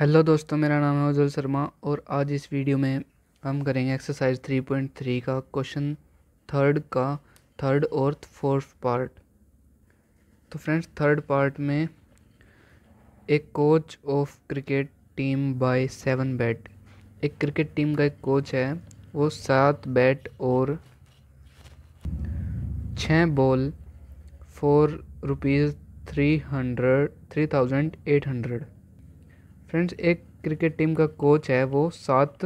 hello दोस्तों मेरा नाम है उज्जवल शर्मा और आज इस वीडियो में हम करेंगे एक्सरसाइज 3.3 का क्वेश्चन थर्ड का थर्ड और फोर्थ पार्ट तो फ्रेंड्स थर्ड पार्ट में एक coach of cricket team buy seven bat एक क्रिकेट टीम का एक कोच है वो सात बैट और छः ball for rupees three hundred three thousand eight hundred friends एक क्रिकेट टीम का कोच है वो सात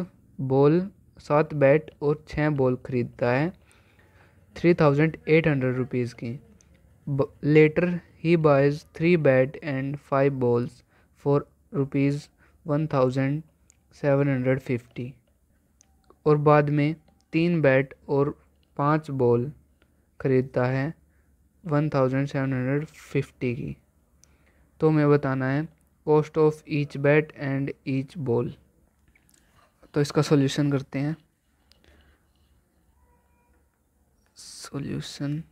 बॉल सात बैट और छः बॉल ख़रीदता है three thousand eight hundred rupees की लेटर ही buys three bat and five balls for rupees one thousand seven hundred fifty और बाद में तीन बैट और पांच बॉल ख़रीदता है one thousand seven hundred fifty की तो हमें बताना है cost of each bat and each ball तो इसका सॉल्यूशन करते हैं solution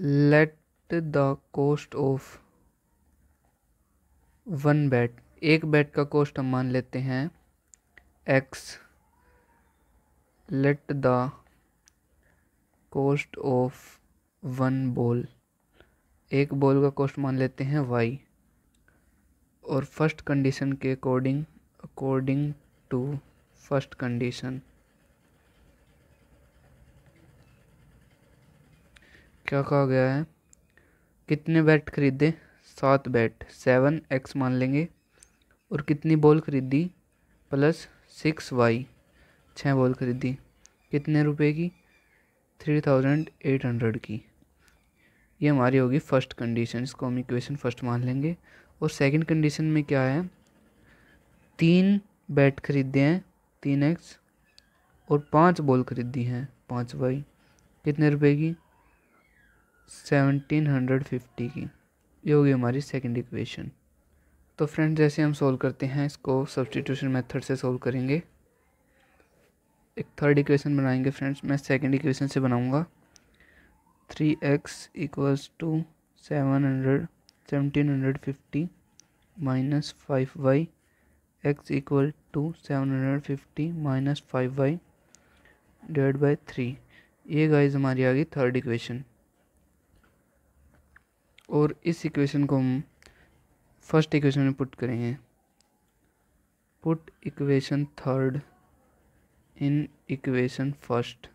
let the cost of one bat एक बैट का कॉस्ट हम मान लेते हैं X let the cost of one ball एक बॉल का कॉस्ट मान लेते हैं वाई और फर्स्ट कंडीशन के according according to first condition क्या कहा गया है कितने बैट खरीदे सात बैट सेवन एक्स मान लेंगे और कितनी बॉल खरीदी प्लस सिक्स वाई छः बॉल खरीदी कितने रुपए की थ्री थाउजेंड एट हंड्रेड की ये हमारी होगी फर्स्ट कंडीशन इसको हम इक्वेशन फर्स्ट मान लेंगे और सेकंड कंडीशन में क्या है तीन बैट खरीदे हैं तीन एक्स और पांच बॉल खरीदी हैं पांच वाई कितने रुपए की सेवनटीन हंड्रेड फिफ्टी की ये होगी हमारी सेकंड इक्वेशन तो फ्रेंड जैसे हम सोल्व करते हैं इसको सब्सटीट्यूशन मेथड से सोल्व करेंगे एक थर्ड इक्वेशन बनाएंगे फ्रेंड्स मैं सेकंड इक्वेशन से बनाऊंगा three X equals to seven hundred seventeen hundred fifty minus five Y x equal to seven hundred fifty minus five Y divide by three ये guys हमारी आ गई थर्ड इक्वेशन और इस इक्वेशन को हम फर्स्ट इक्वेशन में पुट करेंगे put equation third in equation first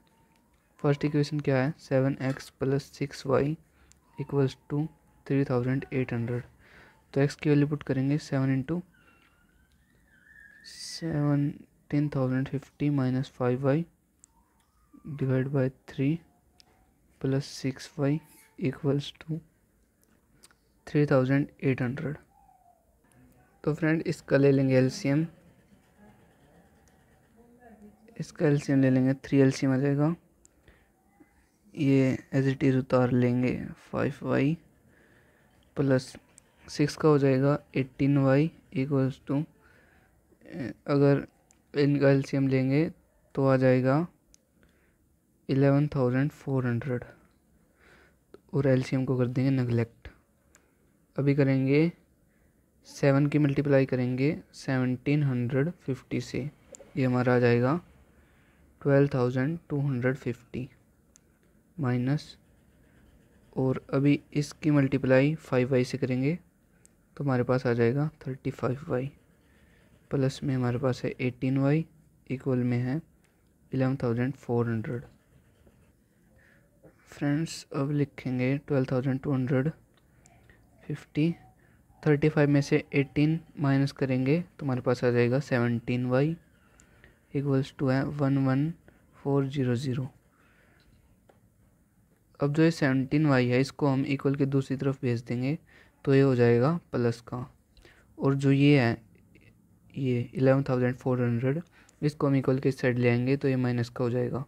first equation क्या है seven X plus six Y equals to three thousand eight hundred तो एक्स की वैल्यू पुट करेंगे seven into seven ten thousand fifty minus five Y divide by three plus six Y equals to three thousand eight hundred तो friend इसका ले लेंगे LCM इसका LCM ले लेंगे थ्री एलसीएम आ जाएगा ये एज इट इज़ उतार लेंगे फाइव वाई प्लस सिक्स का हो जाएगा एट्टीन वाई इक्वल्स टू अगर इनका एलसीएम लेंगे तो आ जाएगा एलेवन थाउजेंड फोर हंड्रेड और एलसीएम को कर देंगे नगलेक्ट अभी करेंगे सेवन की मल्टीप्लाई करेंगे सेवनटीन हंड्रेड फिफ्टी से ये हमारा आ जाएगा twelve thousand two hundred fifty minus और अभी इसकी मल्टीप्लाई फाइव वाई से करेंगे तो हमारे पास आ जाएगा थर्टी फाइव वाई प्लस में हमारे पास है एटीन वाई इक्वल में है eleven thousand four hundred friends अब लिखेंगे twelve thousand two hundred fifty thirty five में से एटीन माइनस करेंगे तो हमारे पास आ जाएगा सेवनटीन वाई इक्वल्स टू है one one four zero zero अब जो ये सेवनटीन वाई है इसको हम इक्वल के दूसरी तरफ भेज देंगे तो ये हो जाएगा प्लस का और जो ये है ये इलेवन थाउजेंड फोर हंड्रेड इसको हम इक्वल के साइड ले आएंगे तो ये माइनस का हो जाएगा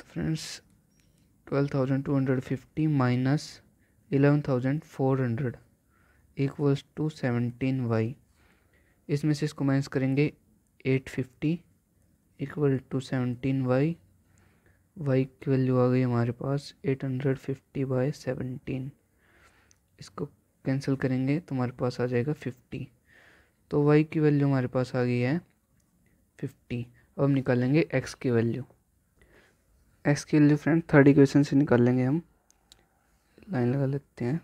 तो friends twelve thousand two hundred fifty minus eleven thousand four hundred equals to seventeen y इसमें से इसको माइनस करेंगे eight fifty equal to seventeen y y की वैल्यू आ गई हमारे पास eight hundred fifty by seventeen इसको कैंसिल करेंगे तो हमारे पास आ जाएगा फिफ्टी तो वाई की वैल्यू हमारे पास आ गई है फिफ्टी अब हम निकालेंगे एक्स की वैल्यू एक्स की वैल्यू फ्रेंड थर्ड इक्वेशन से निकाल लेंगे हम लाइन लगा लेते हैं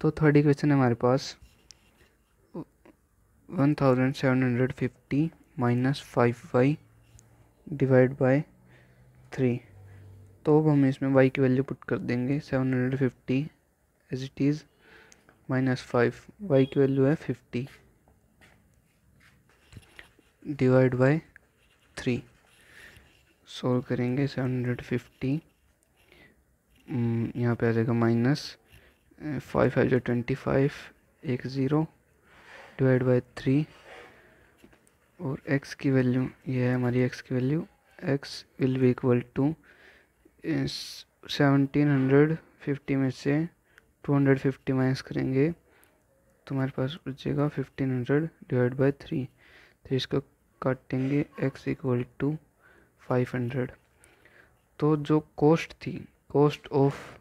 तो थर्ड इक्वेशन है हमारे पास one thousand seven hundred fifty minus five Y divide by three तो अब हम इसमें वाई की वैल्यू पुट कर देंगे seven hundred fifty as it is minus five y की वैल्यू है fifty divide by three solve करेंगे सेवन हंड्रेड फिफ्टी यहाँ पे आ जाएगा माइनस फाइव फाइव जो ट्वेंटी फाइव एक ज़ीरो डिवाइड बाय थ्री और एक्स की वैल्यू ये है हमारी एक्स की value x will be equal to seventeen hundred fifty में से टू हंड्रेड फिफ्टी माइनस करेंगे तो हमारे पास बचेगा fifteen hundred divide by three तो इसको काटेंगे x equal to five hundred तो जो कॉस्ट थी कॉस्ट ऑफ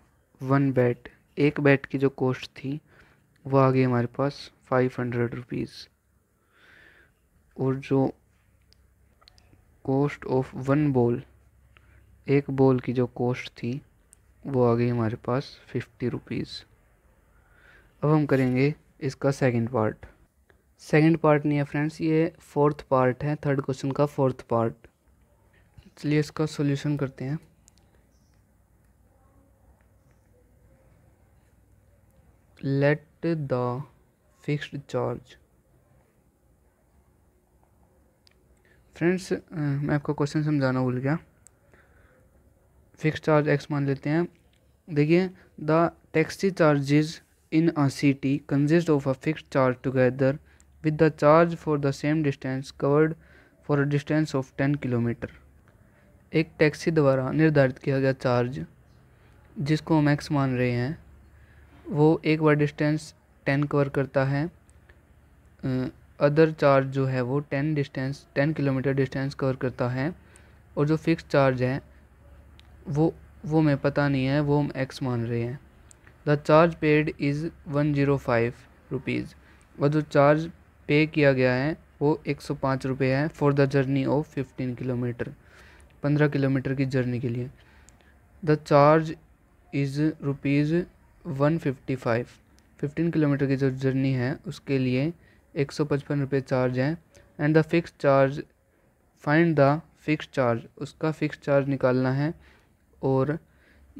वन बैट एक बैट की जो कॉस्ट थी वो आ गई हमारे पास फाइव हंड्रेड रुपीज़ और जो कॉस्ट ऑफ वन बॉल एक बॉल की जो कॉस्ट थी वो आ गई हमारे पास फिफ्टी रुपीज़ अब हम करेंगे इसका सेकंड पार्ट सेकंड पार्ट नहीं है फ्रेंड्स ये फोर्थ पार्ट है थर्ड क्वेश्चन का फोर्थ पार्ट चलिए इसका सॉल्यूशन करते हैं let the fixed charge friends मैं आपको क्वेश्चन समझाना भूल गया फिक्स चार्ज एक्स मान लेते हैं देखिए the taxi charges in a city consist of a fix charge together with the charge for the same distance covered for a distance of ten kilometre एक टैक्सी द्वारा निर्धारित किया गया चार्ज जिसको हम एक्स मान रहे हैं वो एक बार डिस्टेंस टेन कवर करता है अदर चार्ज जो है वो ten distance ten kilometre distance cover करता है और जो फिक्स चार्ज है वो वो हमें पता नहीं है वो हम एक्स मान रहे हैं the charge paid is one zero five rupees और जो चार्ज पे किया गया है वो एक सौ पाँच रुपये है for the journey of fifteen kilometre पंद्रह किलोमीटर की जर्नी के लिए the charge is rupees one fifty five fifteen kilometre की जो जर्नी है उसके लिए एक सौ पचपन रुपये चार्ज हैं and the fix charge find the fix charge उसका फिक्स चार्ज निकालना है और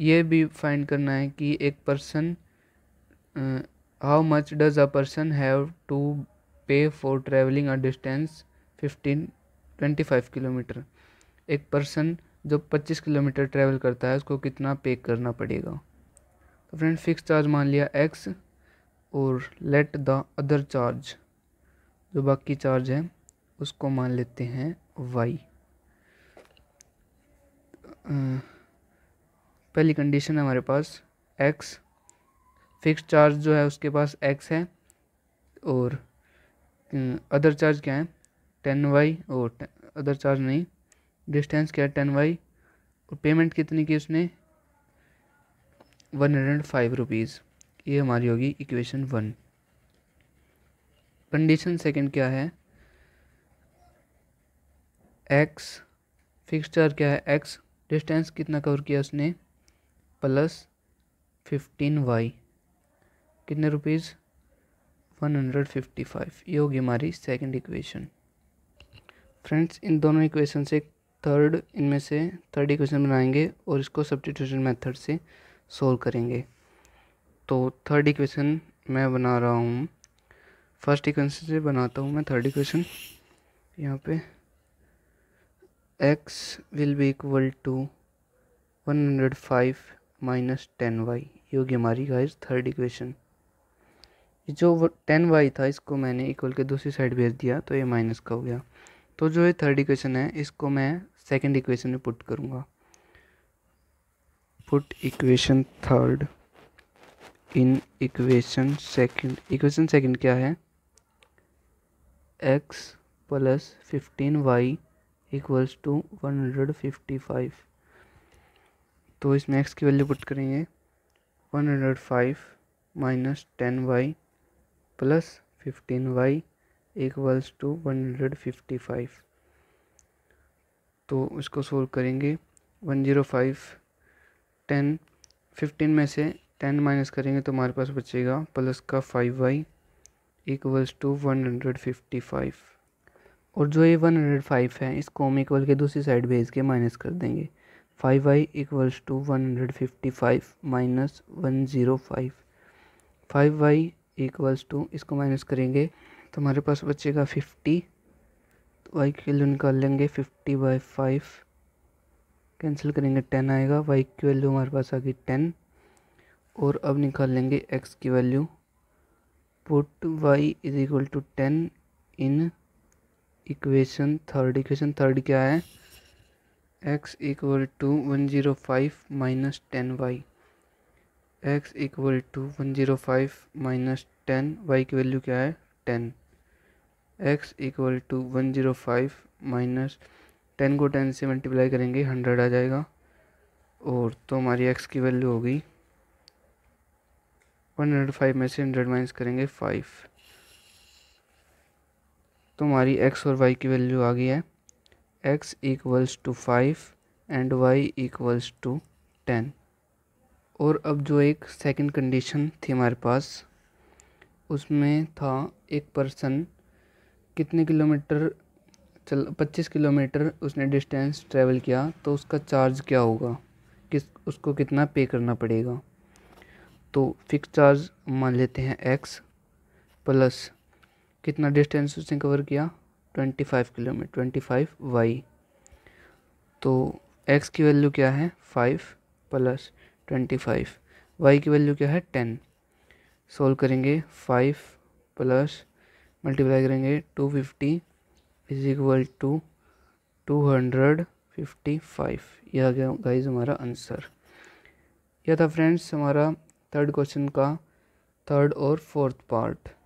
ये भी फाइंड करना है कि एक person how much does a person have to pay for travelling a distance fifteen twenty five kilometre एक पर्सन जो पच्चीस किलोमीटर ट्रैवल करता है उसको कितना पे करना पड़ेगा तो फ्रेंड फिक्स चार्ज मान लिया एक्स और लेट द अदर चार्ज जो बाकी चार्ज है उसको मान लेते हैं वाई पहली कंडीशन है हमारे पास एक्स फिक्स चार्ज जो है उसके पास एक्स है और अदर चार्ज क्या है टेन वाई और अदर चार्ज नहीं डिस्टेंस क्या है टेन वाई और पेमेंट कितनी की उसने वन हंड्रेड फाइव रुपीज़ ये हमारी होगी इक्वेशन वन कंडीशन सेकंड क्या है एक्स फिक्सचर क्या है एक्स डिस्टेंस कितना कवर किया उसने प्लस फिफ्टीन वाई कितने rupees one hundred fifty five ये होगी हमारी सेकंड इक्वेशन फ्रेंड्स इन दोनों इक्वेशन से थर्ड इनमें से थर्ड इक्वेशन बनाएंगे और इसको सब्सटीट्यूशन मेथड से सोल्व करेंगे तो थर्ड इक्वेशन मैं बना रहा हूँ फर्स्ट इक्वेशन से बनाता हूँ मैं थर्ड इक्वेशन यहाँ पे x will be equal to one hundred five minus ten y ये होगी हमारी गाइस थर्ड इक्वेशन जो टेन वाई था इसको मैंने इक्वल के दूसरी साइड भेज दिया तो ये माइनस का हो गया तो जो ये थर्ड इक्वेशन है इसको मैं सेकंड इक्वेशन में पुट करूँगा put equation third in equation second equation second क्या है x plus fifteen y equals to one hundred fifty five तो इसमें एक्स की वैल्यू पुट करेंगे one hundred five minus ten y plus fifteen y equals to one hundred fifty five तो इसको solve करेंगे one zero five ten fifteen में से ten minus करेंगे तो हमारे पास बचेगा प्लस का five y equals to one hundred fifty five और जो ये वन हंड्रेड फाइव है इसको हम इक्वल के दूसरी साइड भेज के माइनस कर देंगे five y equals to one hundred fifty five minus one zero five five y equals to इसको माइनस करेंगे तो हमारे पास बचेगा फिफ्टी तो वाई की वैल्यू निकाल लेंगे फिफ्टी बाई फाइव कैंसिल करेंगे टेन आएगा वाई की वैल्यू हमारे पास आ गई टेन और अब निकाल लेंगे एक्स की value put y is equal to ten in equation third equation third क्या है x equal to one zero five minus ten y x equal to one zero five minus ten y की value क्या है ten x equal to one zero five minus ten को ten से multiply करेंगे hundred आ जाएगा और तो हमारी एक्स की वैल्यू होगी वन हंड्रेड फाइव में से हंड्रेड माइनस करेंगे फाइव तो हमारी एक्स और वाई की वैल्यू आ गई है x equals to five and y equals to ten और अब जो एक सेकंड कंडीशन थी हमारे पास उसमें था एक पर्सन कितने किलोमीटर चल पच्चीस किलोमीटर उसने डिस्टेंस ट्रेवल किया तो उसका चार्ज क्या होगा किस उसको कितना पे करना पड़ेगा तो फिक्स चार्ज मान लेते हैं एक्स प्लस कितना डिस्टेंस उसने कवर किया twenty five kilometre twenty five y तो एक्स की वैल्यू क्या है five plus twenty five y की वैल्यू क्या है टेन सोल्व करेंगे फाइव प्लस मल्टीप्लाई करेंगे two fifty is equal to two hundred fifty five यह गया गाइज हमारा आंसर यह था फ्रेंड्स हमारा थर्ड क्वेश्चन का थर्ड और फोर्थ पार्ट